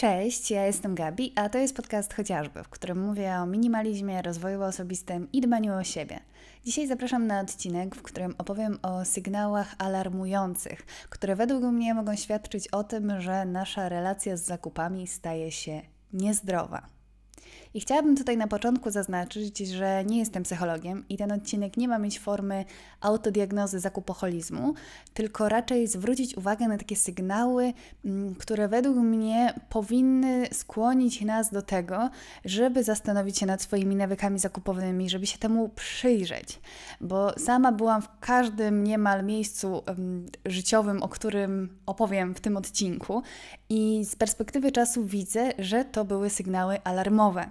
Cześć, ja jestem Gabi, a to jest podcast chociażby, w którym mówię o minimalizmie, rozwoju osobistym i dbaniu o siebie. Dzisiaj zapraszam na odcinek, w którym opowiem o sygnałach alarmujących, które według mnie mogą świadczyć o tym, że nasza relacja z zakupami staje się niezdrowa. I chciałabym tutaj na początku zaznaczyć, że nie jestem psychologiem i ten odcinek nie ma mieć formy autodiagnozy zakupoholizmu, tylko raczej zwrócić uwagę na takie sygnały, mm, które według mnie powinny skłonić nas do tego, żeby zastanowić się nad swoimi nawykami zakupowymi, żeby się temu przyjrzeć. Bo sama byłam w każdym niemal miejscu mm, życiowym, o którym opowiem w tym odcinku i z perspektywy czasu widzę, że to były sygnały alarmowe.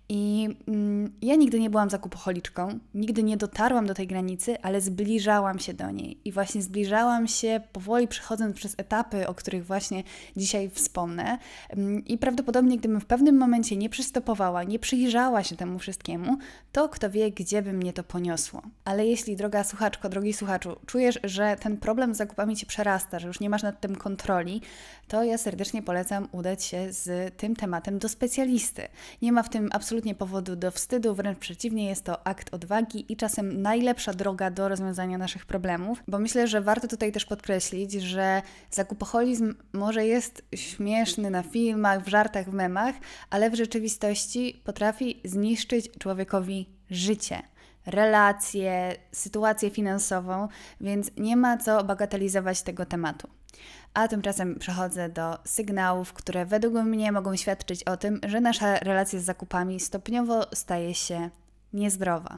I mm, ja nigdy nie byłam zakupocholiczką, nigdy nie dotarłam do tej granicy, ale zbliżałam się do niej. I właśnie zbliżałam się powoli, przechodząc przez etapy, o których właśnie dzisiaj wspomnę. Mm, I prawdopodobnie, gdybym w pewnym momencie nie przystopowała, nie przyjrzała się temu wszystkiemu, to kto wie, gdzie by mnie to poniosło. Ale jeśli, droga słuchaczko, drogi słuchaczu, czujesz, że ten problem z zakupami cię przerasta, że już nie masz nad tym kontroli, to ja serdecznie polecam udać się z tym tematem do specjalisty. Nie ma w tym absolutnie absolutnie powodu do wstydu, wręcz przeciwnie, jest to akt odwagi i czasem najlepsza droga do rozwiązania naszych problemów, bo myślę, że warto tutaj też podkreślić, że zakupoholizm może jest śmieszny na filmach, w żartach, w memach, ale w rzeczywistości potrafi zniszczyć człowiekowi życie relacje, sytuację finansową, więc nie ma co bagatelizować tego tematu a tymczasem przechodzę do sygnałów, które według mnie mogą świadczyć o tym, że nasza relacja z zakupami stopniowo staje się niezdrowa.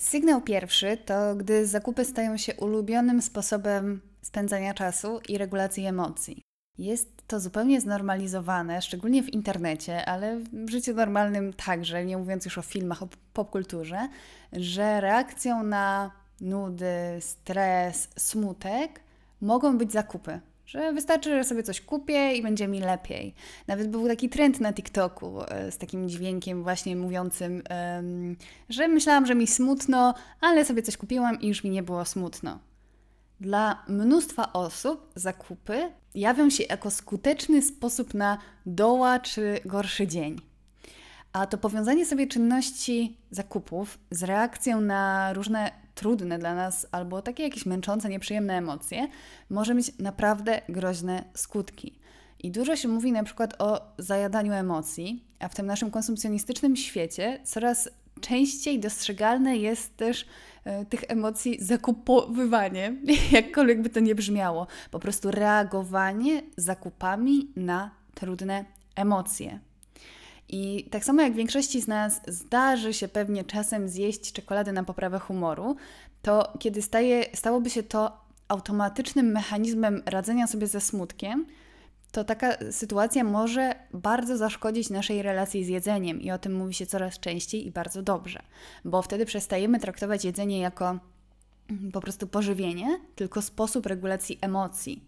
Sygnał pierwszy to gdy zakupy stają się ulubionym sposobem spędzania czasu i regulacji emocji. Jest to zupełnie znormalizowane, szczególnie w internecie, ale w życiu normalnym także, nie mówiąc już o filmach, o popkulturze, że reakcją na nudy, stres, smutek mogą być zakupy. Że wystarczy, że sobie coś kupię i będzie mi lepiej. Nawet był taki trend na TikToku e, z takim dźwiękiem właśnie mówiącym, że myślałam, że mi smutno, ale sobie coś kupiłam i już mi nie było smutno. Dla mnóstwa osób zakupy jawią się jako skuteczny sposób na doła czy gorszy dzień. A to powiązanie sobie czynności zakupów z reakcją na różne trudne dla nas albo takie jakieś męczące, nieprzyjemne emocje, może mieć naprawdę groźne skutki. I dużo się mówi na przykład o zajadaniu emocji, a w tym naszym konsumpcjonistycznym świecie coraz częściej dostrzegalne jest też e, tych emocji zakupowywanie, jakkolwiek by to nie brzmiało, po prostu reagowanie zakupami na trudne emocje. I tak samo jak większości z nas zdarzy się pewnie czasem zjeść czekoladę na poprawę humoru, to kiedy staje, stałoby się to automatycznym mechanizmem radzenia sobie ze smutkiem, to taka sytuacja może bardzo zaszkodzić naszej relacji z jedzeniem i o tym mówi się coraz częściej i bardzo dobrze, bo wtedy przestajemy traktować jedzenie jako mm, po prostu pożywienie, tylko sposób regulacji emocji.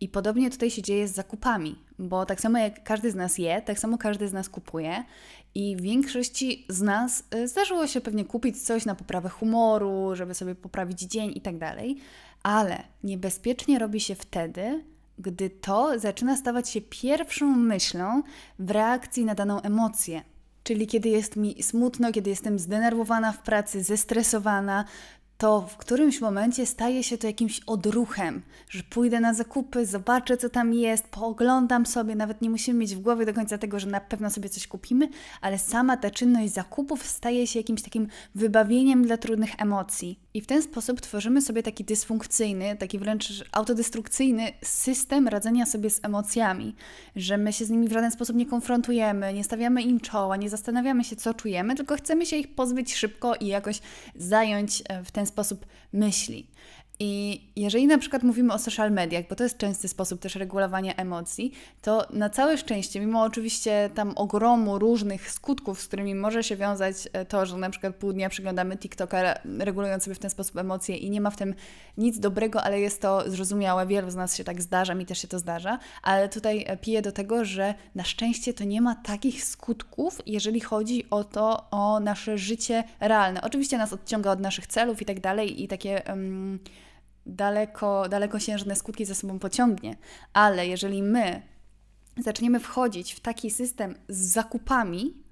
I podobnie tutaj się dzieje z zakupami, bo tak samo jak każdy z nas je, tak samo każdy z nas kupuje i większości z nas y, zdarzyło się pewnie kupić coś na poprawę humoru, żeby sobie poprawić dzień i tak dalej, ale niebezpiecznie robi się wtedy, gdy to zaczyna stawać się pierwszą myślą w reakcji na daną emocję. Czyli kiedy jest mi smutno, kiedy jestem zdenerwowana w pracy, zestresowana, to w którymś momencie staje się to jakimś odruchem, że pójdę na zakupy, zobaczę co tam jest, pooglądam sobie, nawet nie musimy mieć w głowie do końca tego, że na pewno sobie coś kupimy, ale sama ta czynność zakupów staje się jakimś takim wybawieniem dla trudnych emocji. I w ten sposób tworzymy sobie taki dysfunkcyjny, taki wręcz autodestrukcyjny system radzenia sobie z emocjami, że my się z nimi w żaden sposób nie konfrontujemy, nie stawiamy im czoła, nie zastanawiamy się co czujemy, tylko chcemy się ich pozbyć szybko i jakoś zająć e, w ten sposób myśli. I jeżeli na przykład mówimy o social mediach, bo to jest częsty sposób też regulowania emocji, to na całe szczęście, mimo oczywiście tam ogromu różnych skutków, z którymi może się wiązać e, to, że na przykład pół dnia przeglądamy TikToka, regulując sobie w ten sposób emocje i nie ma w tym nic dobrego, ale jest to zrozumiałe, wielu z nas się tak zdarza, mi też się to zdarza, ale tutaj e, piję do tego, że na szczęście to nie ma takich skutków, jeżeli chodzi o to, o nasze życie realne. Oczywiście nas odciąga od naszych celów i tak dalej i takie... Um, daleko, dalekosiężne skutki za sobą pociągnie, ale jeżeli my zaczniemy wchodzić w taki system z zakupami,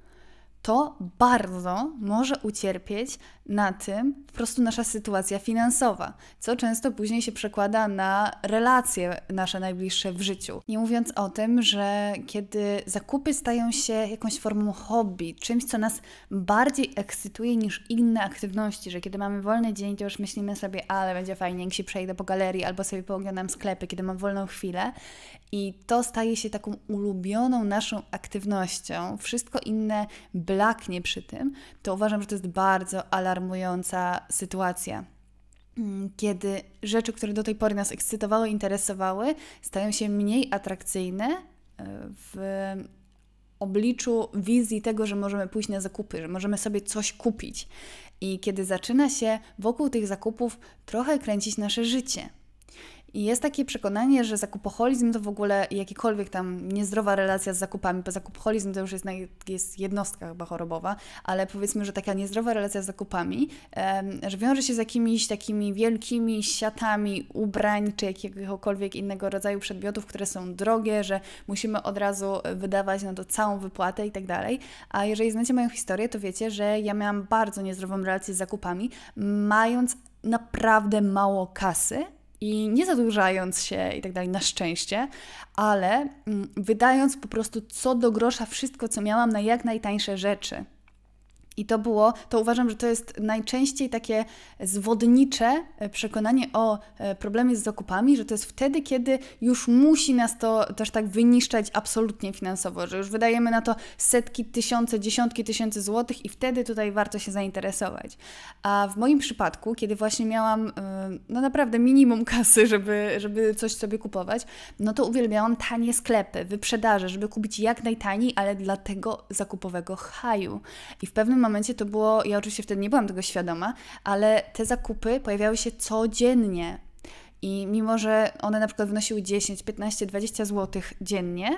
to bardzo może ucierpieć na tym po prostu nasza sytuacja finansowa, co często później się przekłada na relacje nasze najbliższe w życiu. Nie mówiąc o tym, że kiedy zakupy stają się jakąś formą hobby, czymś, co nas bardziej ekscytuje niż inne aktywności, że kiedy mamy wolny dzień, to już myślimy sobie, ale będzie fajnie, się przejdę po galerii albo sobie pooglądam sklepy, kiedy mam wolną chwilę. I to staje się taką ulubioną naszą aktywnością. Wszystko inne by blaknie przy tym, to uważam, że to jest bardzo alarmująca sytuacja. Mm, kiedy rzeczy, które do tej pory nas ekscytowały, interesowały, stają się mniej atrakcyjne e, w obliczu wizji tego, że możemy pójść na zakupy, że możemy sobie coś kupić. I kiedy zaczyna się wokół tych zakupów trochę kręcić nasze życie, i jest takie przekonanie, że zakupoholizm to w ogóle jakikolwiek tam niezdrowa relacja z zakupami, bo zakupoholizm to już jest, jest jednostka chyba chorobowa, ale powiedzmy, że taka niezdrowa relacja z zakupami, że wiąże się z jakimiś takimi wielkimi siatami ubrań czy jakiegokolwiek innego rodzaju przedmiotów, które są drogie, że musimy od razu wydawać na to całą wypłatę i tak dalej. A jeżeli znacie moją historię, to wiecie, że ja miałam bardzo niezdrową relację z zakupami, mając naprawdę mało kasy, i nie zadłużając się i tak dalej, na szczęście, ale mm, wydając po prostu co do grosza wszystko, co miałam na jak najtańsze rzeczy. I to było, to uważam, że to jest najczęściej takie zwodnicze e, przekonanie o e, problemie z zakupami, że to jest wtedy, kiedy już musi nas to też tak wyniszczać absolutnie finansowo, że już wydajemy na to setki, tysiące, dziesiątki tysięcy złotych i wtedy tutaj warto się zainteresować. A w moim przypadku, kiedy właśnie miałam e, no naprawdę minimum kasy, żeby, żeby coś sobie kupować, no to uwielbiałam tanie sklepy, wyprzedaże, żeby kupić jak najtaniej, ale dla tego zakupowego haju. I w pewnym momencie to było, ja oczywiście wtedy nie byłam tego świadoma, ale te zakupy pojawiały się codziennie. I mimo, że one na przykład wynosiły 10, 15, 20 zł dziennie,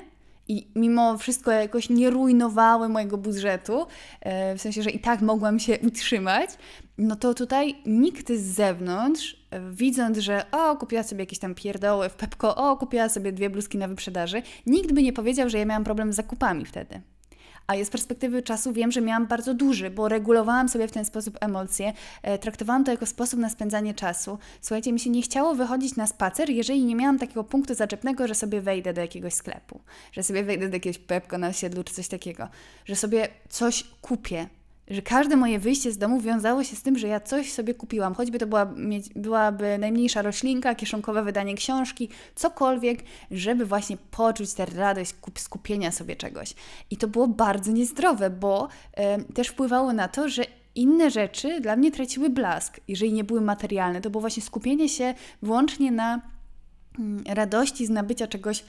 i mimo wszystko jakoś nie rujnowały mojego budżetu, e, w sensie, że i tak mogłam się utrzymać, no to tutaj nikt z zewnątrz, e, widząc, że o, kupiła sobie jakieś tam pierdoły w Pepko, o, kupiła sobie dwie bluzki na wyprzedaży, nikt by nie powiedział, że ja miałam problem z zakupami wtedy a ja z perspektywy czasu wiem, że miałam bardzo duży, bo regulowałam sobie w ten sposób emocje, e, traktowałam to jako sposób na spędzanie czasu. Słuchajcie, mi się nie chciało wychodzić na spacer, jeżeli nie miałam takiego punktu zaczepnego, że sobie wejdę do jakiegoś sklepu, że sobie wejdę do jakiegoś pepko na osiedlu czy coś takiego, że sobie coś kupię, że każde moje wyjście z domu wiązało się z tym, że ja coś sobie kupiłam. Choćby to była, byłaby najmniejsza roślinka, kieszonkowe wydanie książki, cokolwiek, żeby właśnie poczuć tę radość skupienia sobie czegoś. I to było bardzo niezdrowe, bo y, też wpływało na to, że inne rzeczy dla mnie traciły blask, jeżeli nie były materialne. To było właśnie skupienie się wyłącznie na mm, radości z nabycia czegoś,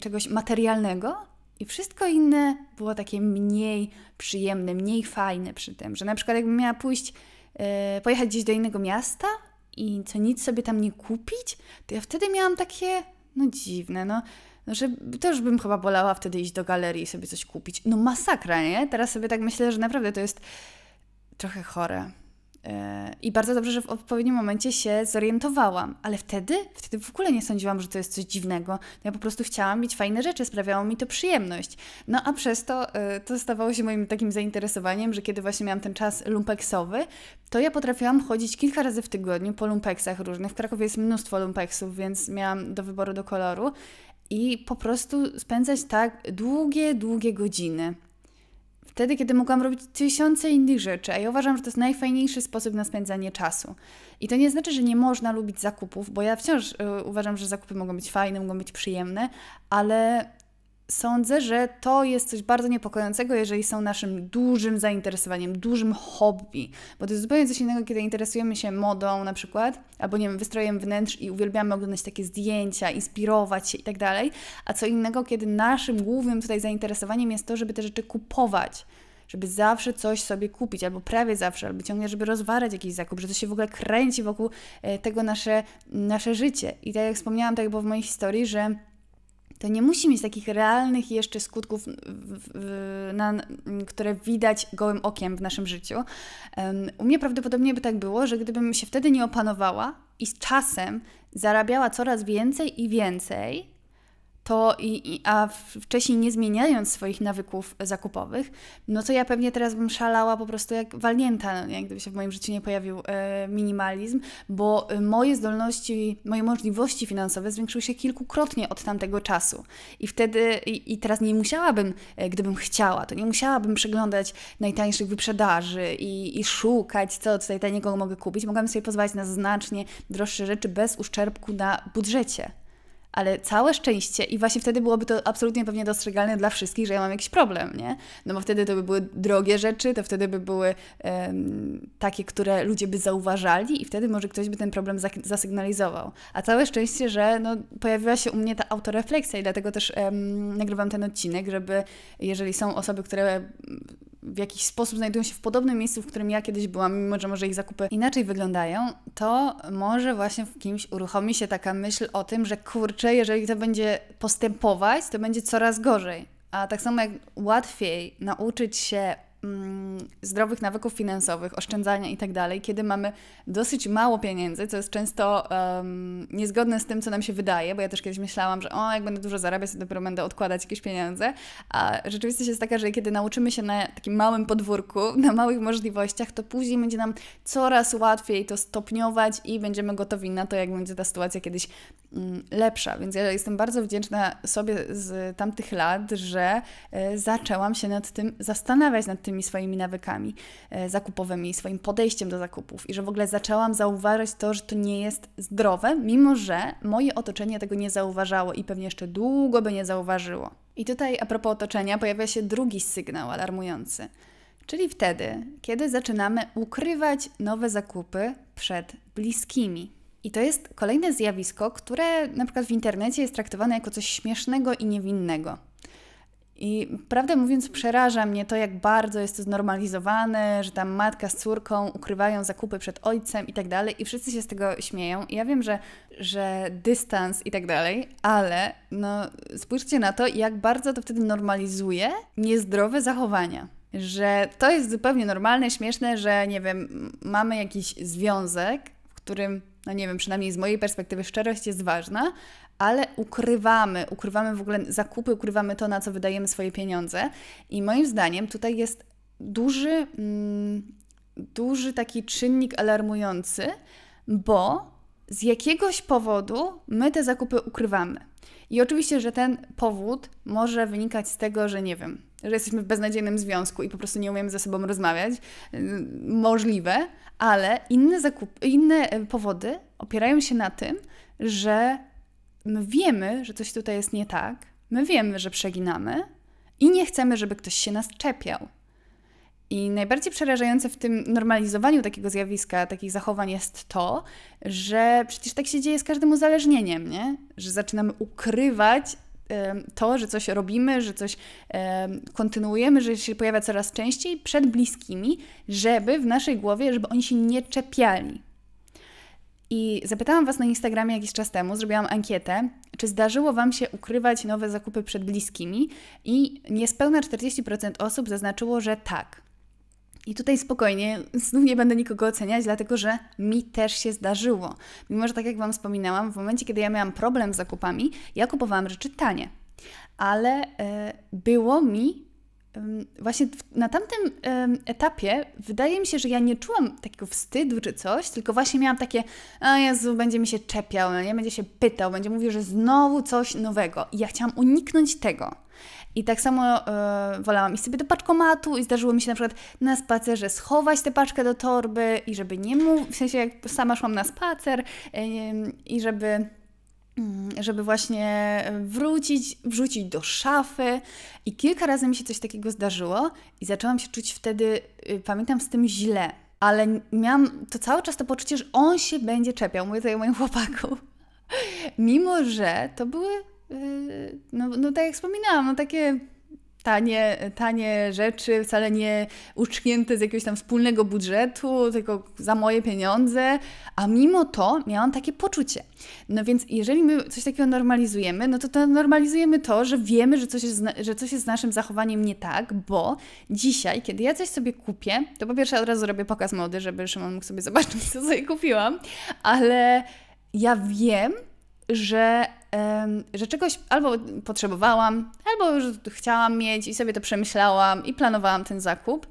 czegoś materialnego, i wszystko inne było takie mniej przyjemne, mniej fajne przy tym, że na przykład jakbym miała pójść, e, pojechać gdzieś do innego miasta i co nic sobie tam nie kupić, to ja wtedy miałam takie, no dziwne, no, no że też bym chyba bolała wtedy iść do galerii i sobie coś kupić. No masakra, nie? Teraz sobie tak myślę, że naprawdę to jest trochę chore. E, I bardzo dobrze, że w odpowiednim momencie się zorientowałam, ale wtedy, wtedy w ogóle nie sądziłam, że to jest coś dziwnego. No ja po prostu chciałam mieć fajne rzeczy, sprawiało mi to przyjemność. No a przez to e, to stawało się moim takim zainteresowaniem, że kiedy właśnie miałam ten czas lumpeksowy, to ja potrafiłam chodzić kilka razy w tygodniu po lumpeksach różnych. W Krakowie jest mnóstwo lumpeksów, więc miałam do wyboru do koloru i po prostu spędzać tak długie, długie godziny wtedy, kiedy mogłam robić tysiące innych rzeczy, a ja uważam, że to jest najfajniejszy sposób na spędzanie czasu. I to nie znaczy, że nie można lubić zakupów, bo ja wciąż y, uważam, że zakupy mogą być fajne, mogą być przyjemne, ale sądzę, że to jest coś bardzo niepokojącego, jeżeli są naszym dużym zainteresowaniem, dużym hobby, bo to jest zupełnie coś innego, kiedy interesujemy się modą na przykład, albo nie wiem, wystrojem wnętrz i uwielbiamy oglądać takie zdjęcia, inspirować się i tak dalej, a co innego, kiedy naszym głównym tutaj zainteresowaniem jest to, żeby te rzeczy kupować żeby zawsze coś sobie kupić, albo prawie zawsze, albo ciągle, żeby rozważać jakiś zakup, że to się w ogóle kręci wokół e, tego nasze, nasze życie. I tak jak wspomniałam, tak było w mojej historii, że to nie musi mieć takich realnych jeszcze skutków, w, w, na, które widać gołym okiem w naszym życiu. u mnie prawdopodobnie by tak było, że gdybym się wtedy nie opanowała i z czasem zarabiała coraz więcej i więcej, to i, i, a wcześniej nie zmieniając swoich nawyków zakupowych, no to ja pewnie teraz bym szalała po prostu jak walnięta, no, jak gdyby się w moim życiu nie pojawił e, minimalizm, bo e, moje zdolności, moje możliwości finansowe zwiększyły się kilkukrotnie od tamtego czasu. I wtedy, i, i teraz nie musiałabym, e, gdybym chciała, to nie musiałabym przeglądać najtańszych wyprzedaży i, i szukać, co tutaj taniego mogę kupić. Mogłabym sobie pozwalać na znacznie droższe rzeczy bez uszczerbku na budżecie ale całe szczęście i właśnie wtedy byłoby to absolutnie pewnie dostrzegalne dla wszystkich, że ja mam jakiś problem, nie? No bo wtedy to by były drogie rzeczy, to wtedy by były um, takie, które ludzie by zauważali i wtedy może ktoś by ten problem zasygnalizował. A całe szczęście, że no, pojawiła się u mnie ta autorefleksja i dlatego też um, nagrywam ten odcinek, żeby jeżeli są osoby, które w jakiś sposób znajdują się w podobnym miejscu, w którym ja kiedyś byłam, mimo że może ich zakupy inaczej wyglądają, to może właśnie w kimś uruchomi się taka myśl o tym, że kurczę, jeżeli to będzie postępować, to będzie coraz gorzej. A tak samo jak łatwiej nauczyć się Mm, zdrowych nawyków finansowych, oszczędzania itd., tak kiedy mamy dosyć mało pieniędzy, co jest często um, niezgodne z tym, co nam się wydaje, bo ja też kiedyś myślałam, że o, jak będę dużo zarabiać, to dopiero będę odkładać jakieś pieniądze, a rzeczywistość jest taka, że kiedy nauczymy się na takim małym podwórku, na małych możliwościach, to później będzie nam coraz łatwiej to stopniować i będziemy gotowi na to, jak będzie ta sytuacja kiedyś mm, lepsza. Więc ja jestem bardzo wdzięczna sobie z tamtych lat, że y, zaczęłam się nad tym zastanawiać, nad tym tymi swoimi nawykami e, zakupowymi, swoim podejściem do zakupów i że w ogóle zaczęłam zauważać to, że to nie jest zdrowe, mimo że moje otoczenie tego nie zauważało i pewnie jeszcze długo by nie zauważyło. I tutaj a propos otoczenia pojawia się drugi sygnał alarmujący. Czyli wtedy, kiedy zaczynamy ukrywać nowe zakupy przed bliskimi. I to jest kolejne zjawisko, które na przykład w internecie jest traktowane jako coś śmiesznego i niewinnego. I prawdę mówiąc, przeraża mnie to, jak bardzo jest to znormalizowane, że tam matka z córką ukrywają zakupy przed ojcem i tak dalej, i wszyscy się z tego śmieją. I ja wiem, że, że dystans i tak dalej, ale no, spójrzcie na to, jak bardzo to wtedy normalizuje niezdrowe zachowania że to jest zupełnie normalne, śmieszne, że nie wiem, mamy jakiś związek, w którym, no nie wiem, przynajmniej z mojej perspektywy szczerość jest ważna, ale ukrywamy, ukrywamy w ogóle zakupy, ukrywamy to, na co wydajemy swoje pieniądze. I moim zdaniem tutaj jest duży, mm, duży taki czynnik alarmujący, bo z jakiegoś powodu my te zakupy ukrywamy. I oczywiście, że ten powód może wynikać z tego, że nie wiem, że jesteśmy w beznadziejnym związku i po prostu nie umiemy ze sobą rozmawiać. Yy, możliwe, ale inne, zakupy, inne e, powody opierają się na tym, że my wiemy, że coś tutaj jest nie tak, my wiemy, że przeginamy i nie chcemy, żeby ktoś się nas czepiał. I najbardziej przerażające w tym normalizowaniu takiego zjawiska, takich zachowań jest to, że przecież tak się dzieje z każdym uzależnieniem, nie? że zaczynamy ukrywać to, że coś robimy, że coś kontynuujemy, że się pojawia coraz częściej przed bliskimi, żeby w naszej głowie, żeby oni się nie czepiali. I zapytałam Was na Instagramie jakiś czas temu, zrobiłam ankietę, czy zdarzyło Wam się ukrywać nowe zakupy przed bliskimi i niespełna 40% osób zaznaczyło, że tak. I tutaj spokojnie, znów nie będę nikogo oceniać, dlatego że mi też się zdarzyło. Mimo, że tak jak Wam wspominałam, w momencie, kiedy ja miałam problem z zakupami, ja kupowałam rzeczy tanie. Ale y, było mi właśnie na tamtym etapie wydaje mi się, że ja nie czułam takiego wstydu czy coś, tylko właśnie miałam takie, a Jezu, będzie mi się czepiał, nie będzie się pytał, będzie mówił, że znowu coś nowego. I ja chciałam uniknąć tego. I tak samo e, wolałam iść sobie do paczkomatu i zdarzyło mi się na przykład na spacerze schować tę paczkę do torby i żeby nie mówić, w sensie jak sama szłam na spacer i żeby Mm, żeby właśnie e, wrócić, wrzucić do szafy. I kilka razy mi się coś takiego zdarzyło i zaczęłam się czuć wtedy, y, pamiętam, z tym źle. Ale miałam to cały czas to poczucie, że on się będzie czepiał, mówię tutaj o moim chłopaku. Mimo, że to były, y, no, no tak jak wspominałam, no takie tanie, tanie rzeczy, wcale nie uczknięte z jakiegoś tam wspólnego budżetu, tylko za moje pieniądze, a mimo to miałam takie poczucie. No więc jeżeli my coś takiego normalizujemy, no to, to normalizujemy to, że wiemy, że coś, jest, że coś jest z naszym zachowaniem nie tak, bo dzisiaj, kiedy ja coś sobie kupię, to po pierwsze od razu robię pokaz mody, żeby Szymon mógł sobie zobaczyć, co sobie kupiłam, ale ja wiem, że, że czegoś albo potrzebowałam, albo już chciałam mieć i sobie to przemyślałam i planowałam ten zakup.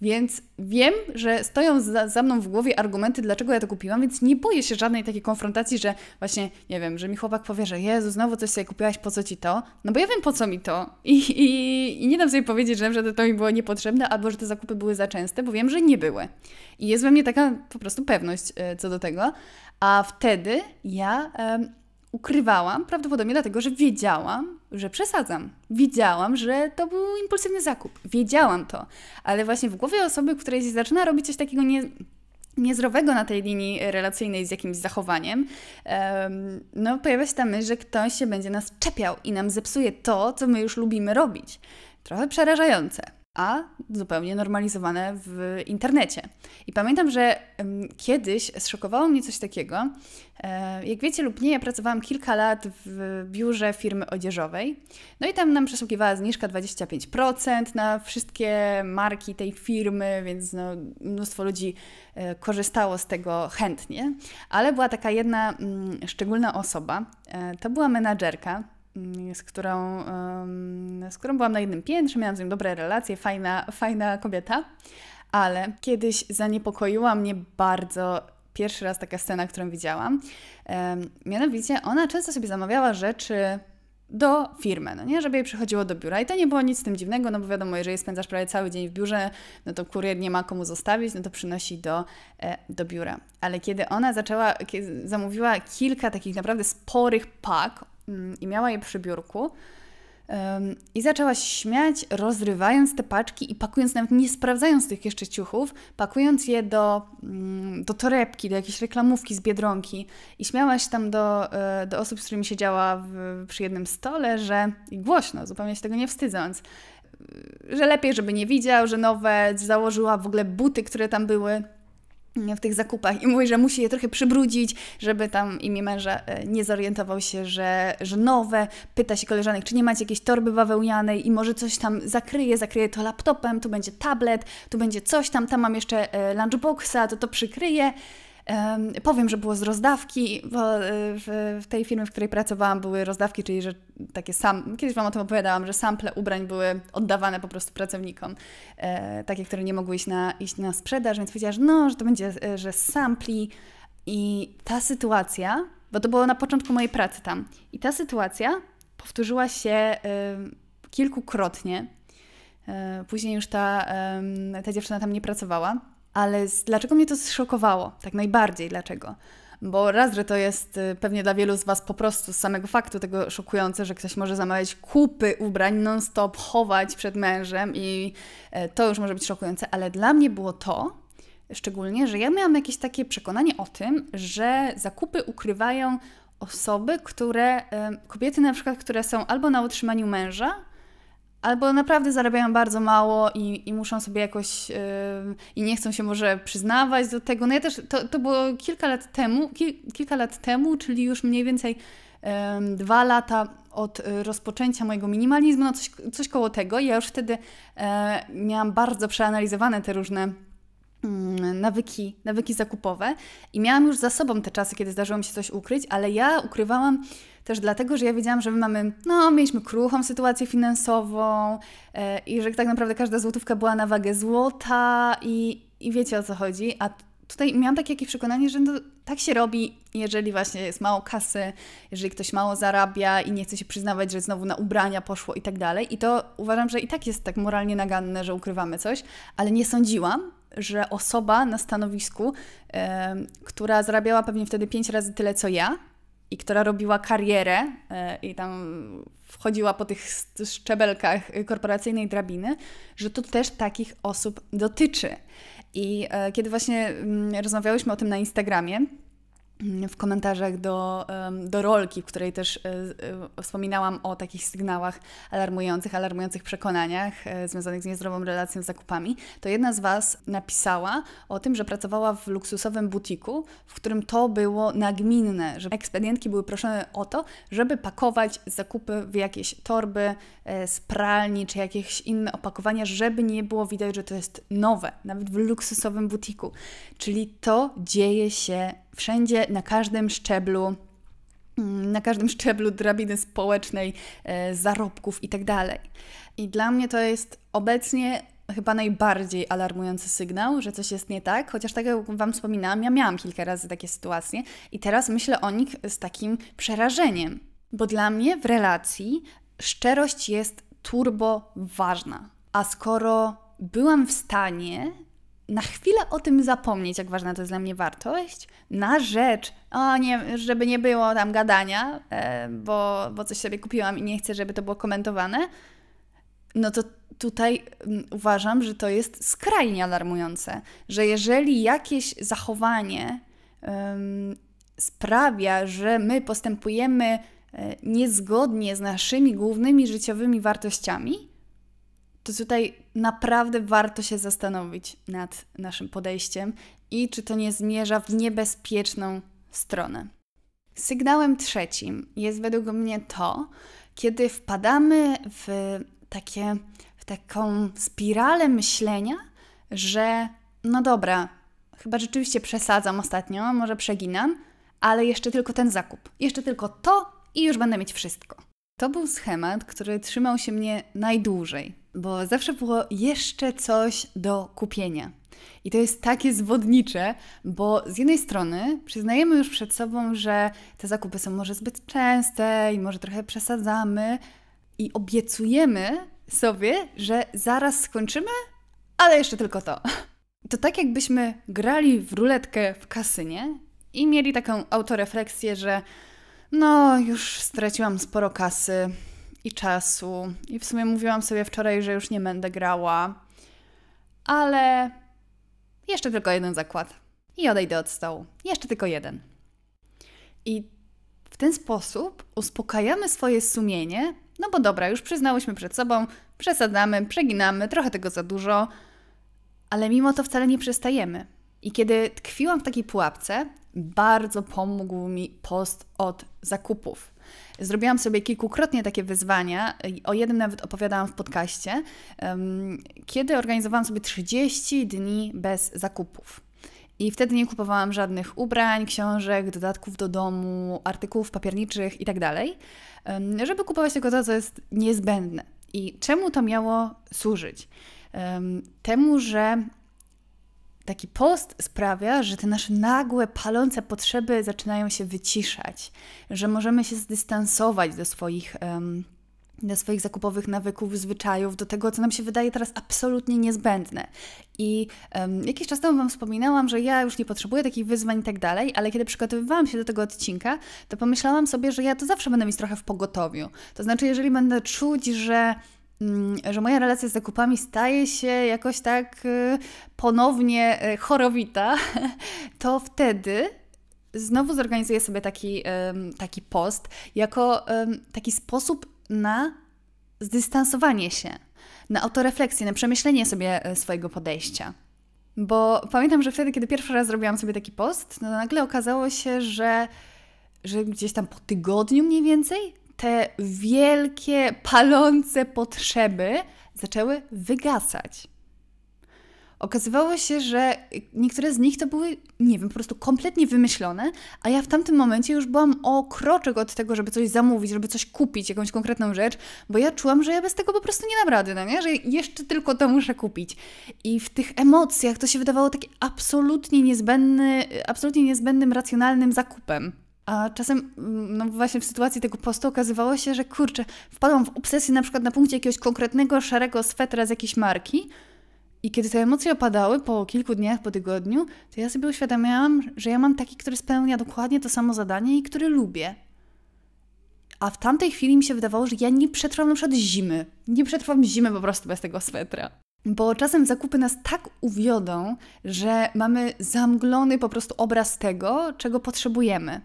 Więc wiem, że stoją za, za, mną w głowie argumenty, dlaczego ja to kupiłam, więc nie boję się żadnej takiej konfrontacji, że właśnie, nie wiem, że mi chłopak powie, że Jezu, znowu coś sobie kupiłaś, po co ci to? No bo ja wiem, po co mi to. I, i, i nie dam sobie powiedzieć, że, że to mi było niepotrzebne, albo że te zakupy były za częste, bo wiem, że nie były. I jest we mnie taka po prostu pewność e, co do tego. A wtedy ja ukrywałam, prawdopodobnie dlatego, że wiedziałam, że przesadzam. Wiedziałam, że to był impulsywny zakup. Wiedziałam to. Ale właśnie w głowie osoby, której się zaczyna robić coś takiego nie, niezdrowego na tej linii relacyjnej z jakimś zachowaniem, no pojawia się ta myśl, że ktoś się będzie nas czepiał i nam zepsuje to, co my już lubimy robić. Trochę przerażające a zupełnie normalizowane w internecie. I pamiętam, że kiedyś zszokowało mnie coś takiego. E, jak wiecie lub nie, ja pracowałam kilka lat w biurze firmy odzieżowej, no i tam nam przysługiwała zniżka 25% na wszystkie marki tej firmy, więc no, mnóstwo ludzi e, korzystało z tego chętnie, ale była taka jedna mm, szczególna osoba, e, to była menadżerka, z którą, z którą byłam na jednym piętrze, miałam z nią dobre relacje, fajna, fajna kobieta, ale kiedyś zaniepokoiła mnie bardzo pierwszy raz taka scena, którą widziałam. Mianowicie ona często sobie zamawiała rzeczy do firmy, no nie, żeby jej przychodziło do biura. I to nie było nic z tym dziwnego, no bo wiadomo, jeżeli spędzasz prawie cały dzień w biurze, no to kurier nie ma komu zostawić, no to przynosi do, e, do biura. Ale kiedy ona zaczęła, kiedy zamówiła kilka takich naprawdę sporych pak Mm, i miała je przy biurku. I zaczęła się śmiać, rozrywając te paczki i pakując, nawet nie sprawdzając tych jeszcze ciuchów, pakując je do, mm, do torebki, do jakiejś reklamówki z biedronki. I śmiała się tam do, e, do osób, z którymi siedziała w, przy jednym stole, że i głośno, zupełnie się tego nie wstydząc, że lepiej, żeby nie widział, że nowe założyła w ogóle buty, które tam były w tych zakupach i mówi, że musi je trochę przybrudzić, żeby tam imię męża e, nie zorientował się, że, że nowe. Pyta się koleżanek, czy nie macie jakiejś torby bawełnianej i może coś tam zakryje, zakryje to laptopem, tu będzie tablet, tu będzie coś tam, tam mam jeszcze e, lunchboxa, to to przykryje. Powiem, że było z rozdawki, bo e, w tej firmie, w której pracowałam, były rozdawki, czyli że takie sam. Kiedyś Wam o tym opowiadałam, że sample ubrań były oddawane po prostu pracownikom, e, takie, które nie mogły iść na, iść na sprzedaż, więc powiedziałam, że no, że to będzie, e, że sampli. I ta sytuacja, bo to było na początku mojej pracy tam, i ta sytuacja powtórzyła się kilkukrotnie. Później już ta, ta dziewczyna tam nie pracowała. Ale z, dlaczego mnie to zszokowało? Tak najbardziej dlaczego? Bo raz, że to jest y, pewnie dla wielu z Was po prostu z samego faktu tego szokujące, że ktoś może zamawiać kupy ubrań non-stop, chować przed mężem i e, to już może być szokujące, ale dla mnie było to, szczególnie, że ja miałam jakieś takie przekonanie o tym, że zakupy ukrywają osoby, które, kobiety na przykład, które są albo na utrzymaniu męża, albo naprawdę zarabiają bardzo mało i, i muszą sobie jakoś yy, i nie chcą się może przyznawać do tego. No ja też, to, to było kilka lat temu, kil, kilka lat temu, czyli już mniej więcej yy, dwa lata od rozpoczęcia mojego minimalizmu, no coś, coś koło tego. Ja już wtedy yy, miałam bardzo przeanalizowane te różne mm, nawyki, nawyki zakupowe i miałam już za sobą te czasy, kiedy zdarzyło mi się coś ukryć, ale ja ukrywałam też dlatego, że ja wiedziałam, że my mamy, no, mieliśmy kruchą sytuację finansową e, i że tak naprawdę każda złotówka była na wagę złota i, i wiecie o co chodzi. A tutaj miałam takie jakieś przekonanie, że no, tak się robi, jeżeli właśnie jest mało kasy, jeżeli ktoś mało zarabia i nie chce się przyznawać, że znowu na ubrania poszło i tak dalej. I to uważam, że i tak jest tak moralnie naganne, że ukrywamy coś, ale nie sądziłam, że osoba na stanowisku, która zarabiała pewnie wtedy pięć razy tyle co ja, i która robiła karierę e, i tam wchodziła po tych szczebelkach korporacyjnej drabiny, że to też takich osób dotyczy. I e, kiedy właśnie mm, rozmawiałyśmy o tym na Instagramie, w komentarzach do, do rolki, w której też e, e, wspominałam o takich sygnałach alarmujących, alarmujących przekonaniach e, związanych z niezdrową relacją z zakupami, to jedna z Was napisała o tym, że pracowała w luksusowym butiku, w którym to było nagminne, że ekspedientki były proszone o to, żeby pakować zakupy w jakieś torby z pralni czy jakieś inne opakowania, żeby nie było widać, że to jest nowe, nawet w luksusowym butiku. Czyli to dzieje się wszędzie, na każdym szczeblu mm, na każdym szczeblu drabiny społecznej, e, zarobków itd. Tak I dla mnie to jest obecnie chyba najbardziej alarmujący sygnał, że coś jest nie tak, chociaż tak jak Wam wspominałam, ja miałam kilka razy takie sytuacje i teraz myślę o nich z takim przerażeniem, bo dla mnie w relacji szczerość jest turbo ważna. A skoro byłam w stanie na chwilę o tym zapomnieć, jak ważna to jest dla mnie wartość, na rzecz, o nie, żeby nie było tam gadania, e, bo, bo coś sobie kupiłam i nie chcę, żeby to było komentowane, no to tutaj uważam, że to jest skrajnie alarmujące, że jeżeli jakieś zachowanie sprawia, że my postępujemy e, niezgodnie z naszymi głównymi życiowymi wartościami, to tutaj naprawdę warto się zastanowić nad naszym podejściem i czy to nie zmierza w niebezpieczną stronę. Sygnałem trzecim jest według mnie to, kiedy wpadamy w, takie, w taką spiralę myślenia, że no dobra, chyba rzeczywiście przesadzam ostatnio, może przeginam, ale jeszcze tylko ten zakup, jeszcze tylko to i już będę mieć wszystko. To był schemat, który trzymał się mnie najdłużej bo zawsze było jeszcze coś do kupienia. I to jest takie zwodnicze, bo z jednej strony przyznajemy już przed sobą, że te zakupy są może zbyt częste i może trochę przesadzamy i obiecujemy sobie, że zaraz skończymy, ale jeszcze tylko to. To tak jakbyśmy grali w ruletkę w kasynie i mieli taką autorefleksję, że no, już straciłam sporo kasy, i czasu. I w sumie mówiłam sobie wczoraj, że już nie będę grała, ale jeszcze tylko jeden zakład i odejdę od stołu. Jeszcze tylko jeden. I w ten sposób uspokajamy swoje sumienie, no bo dobra, już przyznałyśmy przed sobą, przesadzamy, przeginamy, trochę tego za dużo, ale mimo to wcale nie przestajemy. I kiedy tkwiłam w takiej pułapce, bardzo pomógł mi post od zakupów. Zrobiłam sobie kilkukrotnie takie wyzwania, o jednym nawet opowiadałam w podcaście, kiedy organizowałam sobie 30 dni bez zakupów. I wtedy nie kupowałam żadnych ubrań, książek, dodatków do domu, artykułów papierniczych itd., tak żeby kupować tylko to, co jest niezbędne. I czemu to miało służyć? Temu, że Taki post sprawia, że te nasze nagłe, palące potrzeby zaczynają się wyciszać, że możemy się zdystansować do swoich. Um, do swoich zakupowych nawyków, zwyczajów, do tego, co nam się wydaje teraz absolutnie niezbędne. I um, jakiś czas temu Wam wspominałam, że ja już nie potrzebuję takich wyzwań i tak dalej, ale kiedy przygotowywałam się do tego odcinka, to pomyślałam sobie, że ja to zawsze będę mieć trochę w pogotowiu. To znaczy, jeżeli będę czuć, że Mm, że moja relacja z zakupami staje się jakoś tak y, ponownie y, chorowita, to wtedy znowu zorganizuję sobie taki, taki post jako taki sposób na zdystansowanie się, na autorefleksję, na przemyślenie sobie e, swojego podejścia. Bo pamiętam, że wtedy, kiedy pierwszy raz zrobiłam sobie taki post, no nagle okazało się, że, że gdzieś tam po tygodniu mniej więcej te wielkie, palące potrzeby zaczęły wygasać. Okazywało się, że niektóre z nich to były, nie wiem, po prostu kompletnie wymyślone, a ja w tamtym momencie już byłam o kroczek od tego, żeby coś zamówić, żeby coś kupić, jakąś konkretną rzecz, bo ja czułam, że ja bez tego po prostu nie dam rady, no nie? że jeszcze tylko to muszę kupić. I w tych emocjach to się wydawało takie absolutnie, niezbędny, absolutnie niezbędnym, racjonalnym zakupem. A czasem, mm, no właśnie w sytuacji tego postu okazywało się, że kurczę, wpadłam w obsesję na przykład na punkcie jakiegoś konkretnego szarego swetra z jakiejś marki i kiedy te emocje opadały po kilku dniach, po tygodniu, to ja sobie uświadamiałam, że ja mam taki, który spełnia dokładnie to samo zadanie i który lubię. A w tamtej chwili mi się wydawało, że ja nie przetrwam na przykład zimy. Nie przetrwam zimy po prostu bez tego swetra. Bo czasem zakupy nas tak uwiodą, że mamy zamglony po prostu obraz tego, czego potrzebujemy.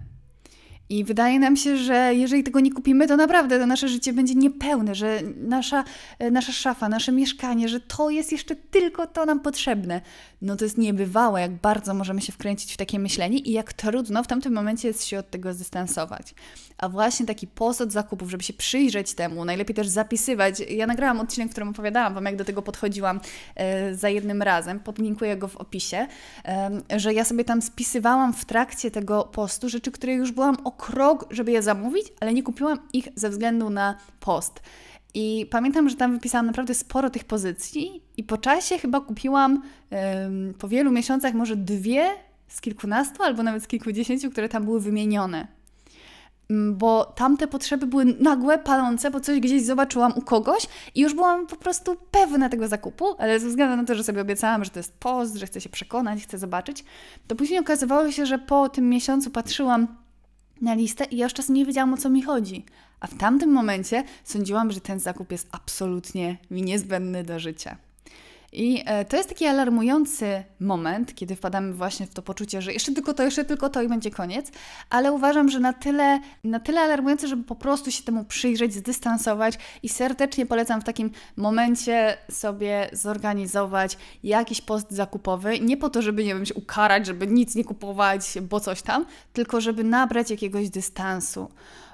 I wydaje nam się, że jeżeli tego nie kupimy, to naprawdę to nasze życie będzie niepełne, że nasza, e, nasza szafa, nasze mieszkanie, że to jest jeszcze tylko to nam potrzebne. No to jest niebywałe, jak bardzo możemy się wkręcić w takie myślenie i jak trudno w tamtym momencie jest się od tego zdystansować. A właśnie taki posad zakupów, żeby się przyjrzeć temu, najlepiej też zapisywać. Ja nagrałam odcinek, w którym opowiadałam Wam, jak do tego podchodziłam e, za jednym razem, podlinkuję go w opisie, e, że ja sobie tam spisywałam w trakcie tego postu rzeczy, które już byłam około krok, żeby je zamówić, ale nie kupiłam ich ze względu na post. I pamiętam, że tam wypisałam naprawdę sporo tych pozycji, i po czasie chyba kupiłam ym, po wielu miesiącach może dwie z kilkunastu albo nawet z kilkudziesięciu, które tam były wymienione. Mm, bo tamte potrzeby były nagłe, palące, bo coś gdzieś zobaczyłam u kogoś i już byłam po prostu pewna tego zakupu, ale ze względu na to, że sobie obiecałam, że to jest post, że chcę się przekonać, chcę zobaczyć, to później okazywało się, że po tym miesiącu patrzyłam na listę i ja już czasem nie wiedziałam o co mi chodzi. A w tamtym momencie sądziłam, że ten zakup jest absolutnie mi niezbędny do życia. I e, to jest taki alarmujący moment, kiedy wpadamy właśnie w to poczucie, że jeszcze tylko to, jeszcze tylko to i będzie koniec, ale uważam, że na tyle, na tyle alarmujący, żeby po prostu się temu przyjrzeć, zdystansować i serdecznie polecam w takim momencie sobie zorganizować jakiś post zakupowy, nie po to, żeby nie wiem, się ukarać, żeby nic nie kupować, bo coś tam, tylko żeby nabrać jakiegoś dystansu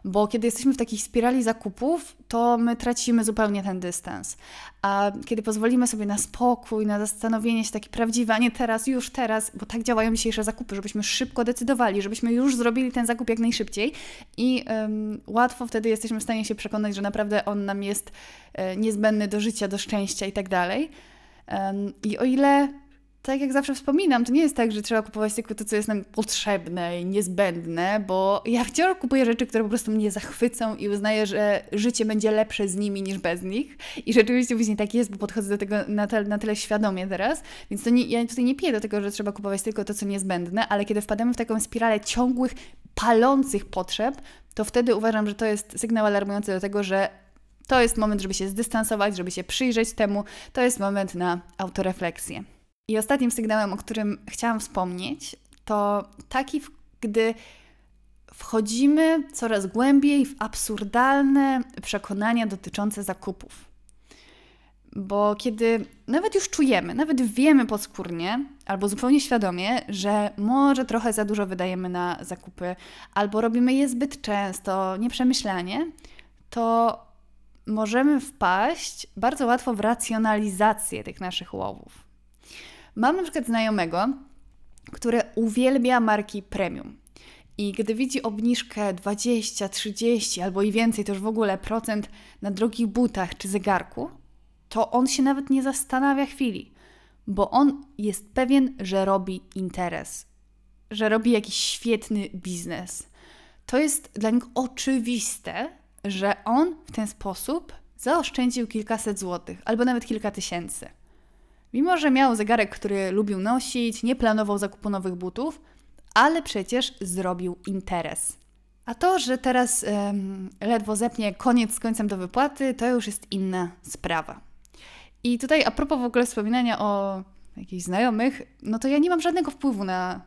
bo kiedy jesteśmy w takich spirali zakupów, to my tracimy zupełnie ten dystans. A kiedy pozwolimy sobie na spokój, na zastanowienie się takie prawdziwe, a nie teraz, już teraz, bo tak działają dzisiejsze zakupy, żebyśmy szybko decydowali, żebyśmy już zrobili ten zakup jak najszybciej i łatwo wtedy jesteśmy w stanie się przekonać, że naprawdę on nam jest e, niezbędny do życia, do szczęścia i tak dalej. I o ile tak jak zawsze wspominam, to nie jest tak, że trzeba kupować tylko to, co jest nam potrzebne i niezbędne, bo ja wciąż kupuję rzeczy, które po prostu mnie zachwycą i uznaję, że życie będzie lepsze z nimi niż bez nich. I rzeczywiście później tak jest, bo podchodzę do tego na, te, na tyle świadomie teraz. Więc to nie, ja tutaj nie piję do tego, że trzeba kupować tylko to, co niezbędne, ale kiedy wpadamy w taką spiralę ciągłych, palących potrzeb, to wtedy uważam, że to jest sygnał alarmujący do tego, że to jest moment, żeby się zdystansować, żeby się przyjrzeć temu. To jest moment na autorefleksję. I ostatnim sygnałem, o którym chciałam wspomnieć, to taki, gdy wchodzimy coraz głębiej w absurdalne przekonania dotyczące zakupów. Bo kiedy nawet już czujemy, nawet wiemy podskórnie albo zupełnie świadomie, że może trochę za dużo wydajemy na zakupy, albo robimy je zbyt często, nieprzemyślanie, to możemy wpaść bardzo łatwo w racjonalizację tych naszych łowów. Mam na przykład znajomego, który uwielbia marki premium. I gdy widzi obniżkę 20, 30 albo i więcej, to już w ogóle procent na drogich butach czy zegarku, to on się nawet nie zastanawia chwili, bo on jest pewien, że robi interes, że robi jakiś świetny biznes. To jest dla nich oczywiste, że on w ten sposób zaoszczędził kilkaset złotych albo nawet kilka tysięcy. Mimo, że miał zegarek, który lubił nosić, nie planował zakupu nowych butów, ale przecież zrobił interes. A to, że teraz ym, ledwo zepnie koniec z końcem do wypłaty, to już jest inna sprawa. I tutaj a propos w ogóle wspominania o jakichś znajomych, no to ja nie mam żadnego wpływu na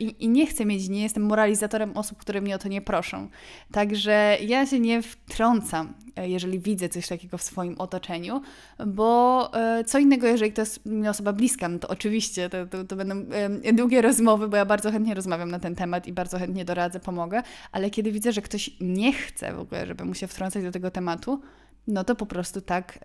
i, I, nie chcę mieć, nie jestem moralizatorem osób, które mnie o to nie proszą. Także ja się nie wtrącam, e, jeżeli widzę coś takiego w swoim otoczeniu, bo e, co innego, jeżeli to jest mi osoba bliska, no to oczywiście to, to, to będą e, długie rozmowy, bo ja bardzo chętnie rozmawiam na ten temat i bardzo chętnie doradzę, pomogę, ale kiedy widzę, że ktoś nie chce w ogóle, żeby mu się wtrącać do tego tematu, no to po prostu tak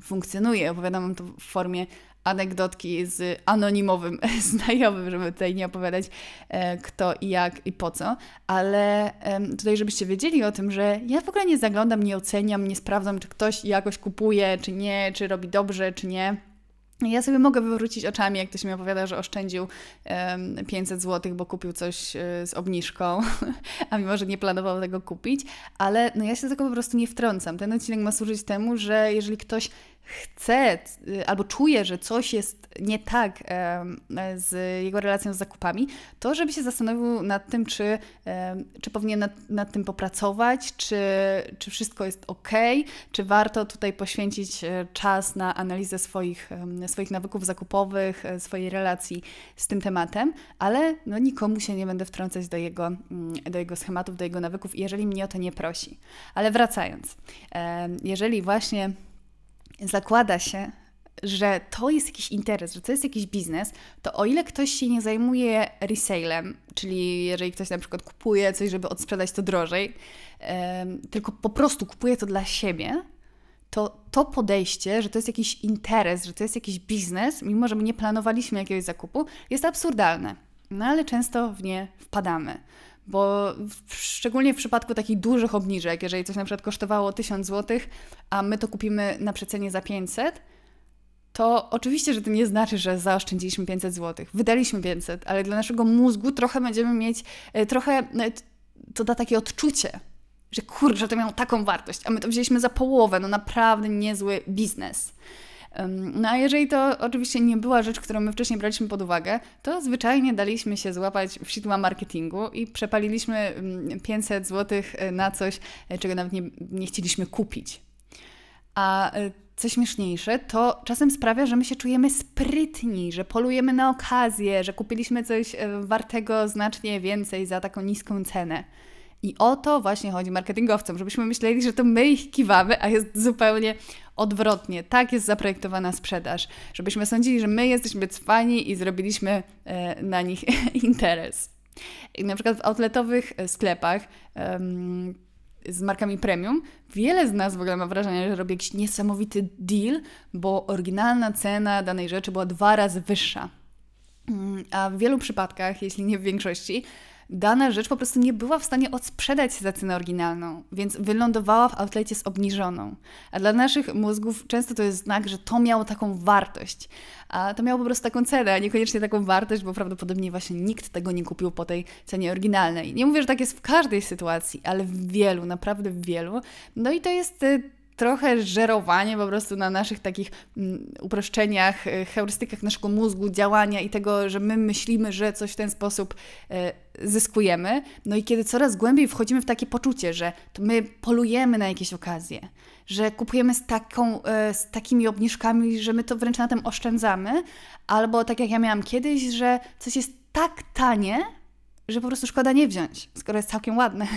funkcjonuje. Opowiadam to w formie anegdotki z anonimowym znajomym, żeby tutaj nie opowiadać e, kto i jak i po co, ale tutaj żebyście wiedzieli o tym, że ja w ogóle nie zaglądam, nie oceniam, nie sprawdzam, czy ktoś jakoś kupuje, czy nie, czy robi dobrze, czy nie ja sobie mogę wywrócić oczami, jak ktoś mi opowiada, że oszczędził 500 zł, bo kupił coś e, z obniżką, a mimo, że nie planował tego kupić, ale no ja się do tego po prostu nie wtrącam. Ten odcinek ma służyć temu, że jeżeli ktoś chce y, albo czuje, że coś jest nie tak z jego relacją z zakupami, to żeby się zastanowił nad tym, czy, czy powinien nad, nad tym popracować, czy, czy wszystko jest ok, czy warto tutaj poświęcić e, czas na analizę swoich, swoich nawyków zakupowych, e, swojej relacji z tym tematem, ale no, nikomu się nie będę wtrącać do jego, mm, do jego schematów, do jego nawyków, jeżeli mnie o to nie prosi. Ale wracając, jeżeli właśnie zakłada się, że to jest jakiś interes, że to jest jakiś biznes, to o ile ktoś się nie zajmuje resale'em, czyli jeżeli ktoś na przykład kupuje coś, żeby odsprzedać to drożej, tylko po prostu kupuje to dla siebie, to to podejście, że to jest jakiś interes, że to jest jakiś biznes, mimo że my nie planowaliśmy jakiegoś zakupu, jest absurdalne. No ale często w nie wpadamy. Bo w, szczególnie w przypadku takich dużych obniżek, jeżeli coś na przykład kosztowało 1000 zł, a my to kupimy na przecenie za 500, to oczywiście, że to nie znaczy, że zaoszczędziliśmy 500 zł. Wydaliśmy 500, ale dla naszego mózgu trochę będziemy mieć, e, trochę e, to da takie odczucie, że kurczę, to miało taką wartość, a my to wzięliśmy za połowę. No naprawdę niezły biznes. No a jeżeli to oczywiście nie była rzecz, którą my wcześniej braliśmy pod uwagę, to zwyczajnie daliśmy się złapać w sidła marketingu i przepaliliśmy 500 zł e, na coś, e, czego nawet nie, nie chcieliśmy kupić. A e, co śmieszniejsze, to czasem sprawia, że my się czujemy sprytni, że polujemy na okazję, że kupiliśmy coś wartego znacznie więcej za taką niską cenę. I o to właśnie chodzi marketingowcom, żebyśmy myśleli, że to my ich kiwamy, a jest zupełnie odwrotnie. Tak jest zaprojektowana sprzedaż, żebyśmy sądzili, że my jesteśmy cwani i zrobiliśmy e, na nich interes. I na przykład w outletowych e, sklepach z markami premium, wiele z nas w ogóle ma wrażenie, że robi jakiś niesamowity deal, bo oryginalna cena danej rzeczy była dwa razy wyższa. Mm, a w wielu przypadkach, jeśli nie w większości, dana rzecz po prostu nie była w stanie odsprzedać się za cenę oryginalną, więc wylądowała w outlecie z obniżoną. A dla naszych mózgów często to jest znak, że to miało taką wartość, a to miało po prostu taką cenę, a niekoniecznie taką wartość, bo prawdopodobnie właśnie nikt tego nie kupił po tej cenie oryginalnej. Nie mówię, że tak jest w każdej sytuacji, ale w wielu, naprawdę w wielu. No i to jest y, trochę żerowanie po prostu na naszych takich mm, uproszczeniach, e, heurystykach naszego mózgu, działania i tego, że my myślimy, że coś w ten sposób e, zyskujemy. No i kiedy coraz głębiej wchodzimy w takie poczucie, że to my polujemy na jakieś okazje, że kupujemy z, taką, e, z takimi obniżkami, że my to wręcz na tym oszczędzamy, albo tak jak ja miałam kiedyś, że coś jest tak tanie, że po prostu szkoda nie wziąć, skoro jest całkiem ładne.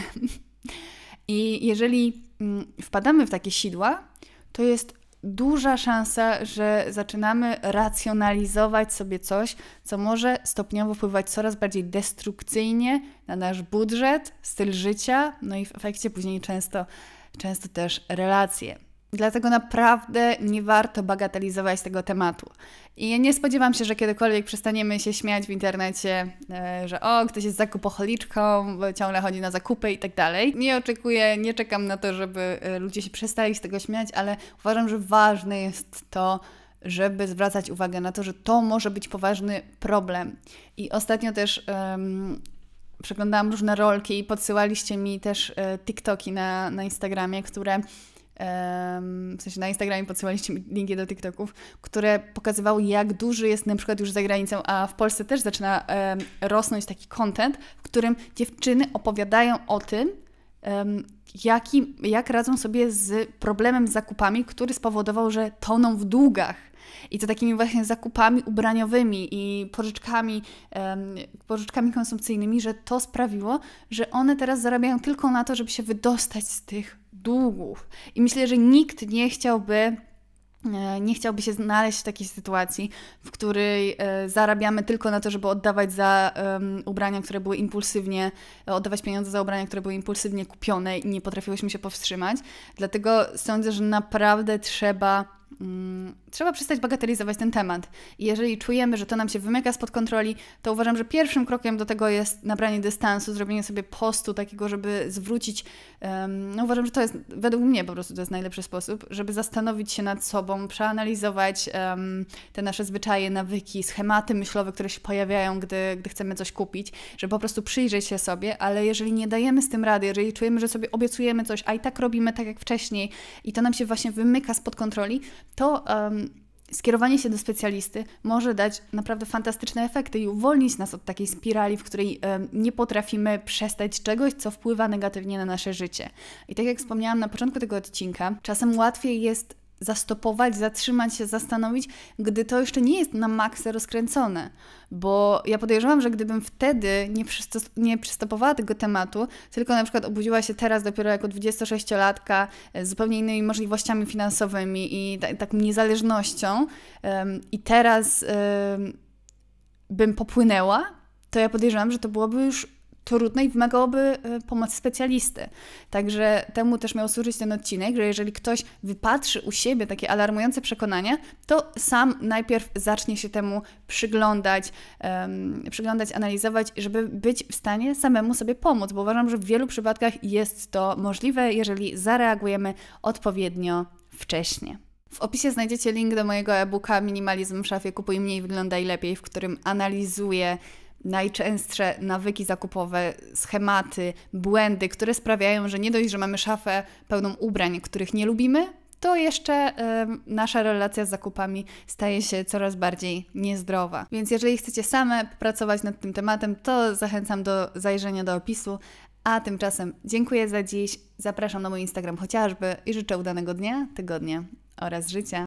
I jeżeli Mm, wpadamy w takie sidła, to jest duża szansa, że zaczynamy racjonalizować sobie coś, co może stopniowo wpływać coraz bardziej destrukcyjnie na nasz budżet, styl życia, no i w efekcie później często, często też relacje. Dlatego naprawdę nie warto bagatelizować tego tematu. I nie spodziewam się, że kiedykolwiek przestaniemy się śmiać w internecie, e, że o, ktoś jest zakupocholiczką, ciągle chodzi na zakupy i tak dalej. Nie oczekuję, nie czekam na to, żeby e, ludzie się przestali z tego śmiać, ale uważam, że ważne jest to, żeby zwracać uwagę na to, że to może być poważny problem. I ostatnio też. Um, przeglądałam różne rolki i podsyłaliście mi też e, TikToki na, na Instagramie, które w sensie na Instagramie podsyłaliście mi linki do TikToków, które pokazywały, jak duży jest na przykład już za granicą, a w Polsce też zaczyna rosnąć taki content, w którym dziewczyny opowiadają o tym, jaki, jak radzą sobie z problemem z zakupami, który spowodował, że toną w długach. I to takimi właśnie zakupami ubraniowymi i pożyczkami, pożyczkami konsumpcyjnymi, że to sprawiło, że one teraz zarabiają tylko na to, żeby się wydostać z tych długów. I myślę, że nikt nie chciałby e, nie chciałby się znaleźć w takiej sytuacji, w której e, zarabiamy tylko na to, żeby oddawać za ubrania, które były impulsywnie, e, oddawać pieniądze za ubrania, które były impulsywnie kupione i nie potrafiłyśmy się powstrzymać. Dlatego sądzę, że naprawdę trzeba Mm, trzeba przestać bagatelizować ten temat. I jeżeli czujemy, że to nam się wymyka spod kontroli, to uważam, że pierwszym krokiem do tego jest nabranie dystansu, zrobienie sobie postu takiego, żeby zwrócić. Um, no uważam, że to jest, według mnie po prostu to jest najlepszy sposób, żeby zastanowić się nad sobą, przeanalizować um, te nasze zwyczaje, nawyki, schematy myślowe, które się pojawiają, gdy, gdy chcemy coś kupić, żeby po prostu przyjrzeć się sobie, ale jeżeli nie dajemy z tym rady, jeżeli czujemy, że sobie obiecujemy coś, a i tak robimy tak jak wcześniej i to nam się właśnie wymyka spod kontroli, to um, skierowanie się do specjalisty może dać naprawdę fantastyczne efekty i uwolnić nas od takiej spirali, w której um, nie potrafimy przestać czegoś, co wpływa negatywnie na nasze życie. I tak jak wspomniałam na początku tego odcinka, czasem łatwiej jest zastopować, zatrzymać się, zastanowić, gdy to jeszcze nie jest na maksę rozkręcone. Bo ja podejrzewam, że gdybym wtedy nie, przystos- nie przystopowała tego tematu, tylko na przykład obudziła się teraz dopiero jako 26-latka e, z zupełnie innymi możliwościami finansowymi i ta- taką niezależnością um, i teraz um, bym popłynęła, to ja podejrzewam, że to byłoby już trudne i wymagałoby e, pomocy specjalisty. Także temu też miał służyć ten odcinek, że jeżeli ktoś wypatrzy u siebie takie alarmujące przekonania, to sam najpierw zacznie się temu przyglądać, um, przyglądać, analizować, żeby być w stanie samemu sobie pomóc, bo uważam, że w wielu przypadkach jest to możliwe, jeżeli zareagujemy odpowiednio wcześnie. W opisie znajdziecie link do mojego e-booka Minimalizm w szafie kupuj mniej, wyglądaj lepiej, w którym analizuję najczęstsze nawyki zakupowe, schematy, błędy, które sprawiają, że nie dość, że mamy szafę pełną ubrań, których nie lubimy, to jeszcze y, nasza relacja z zakupami staje się coraz bardziej niezdrowa. Więc jeżeli chcecie same pracować nad tym tematem, to zachęcam do zajrzenia do opisu. A tymczasem dziękuję za dziś. Zapraszam na mój Instagram chociażby i życzę udanego dnia, tygodnia oraz życia.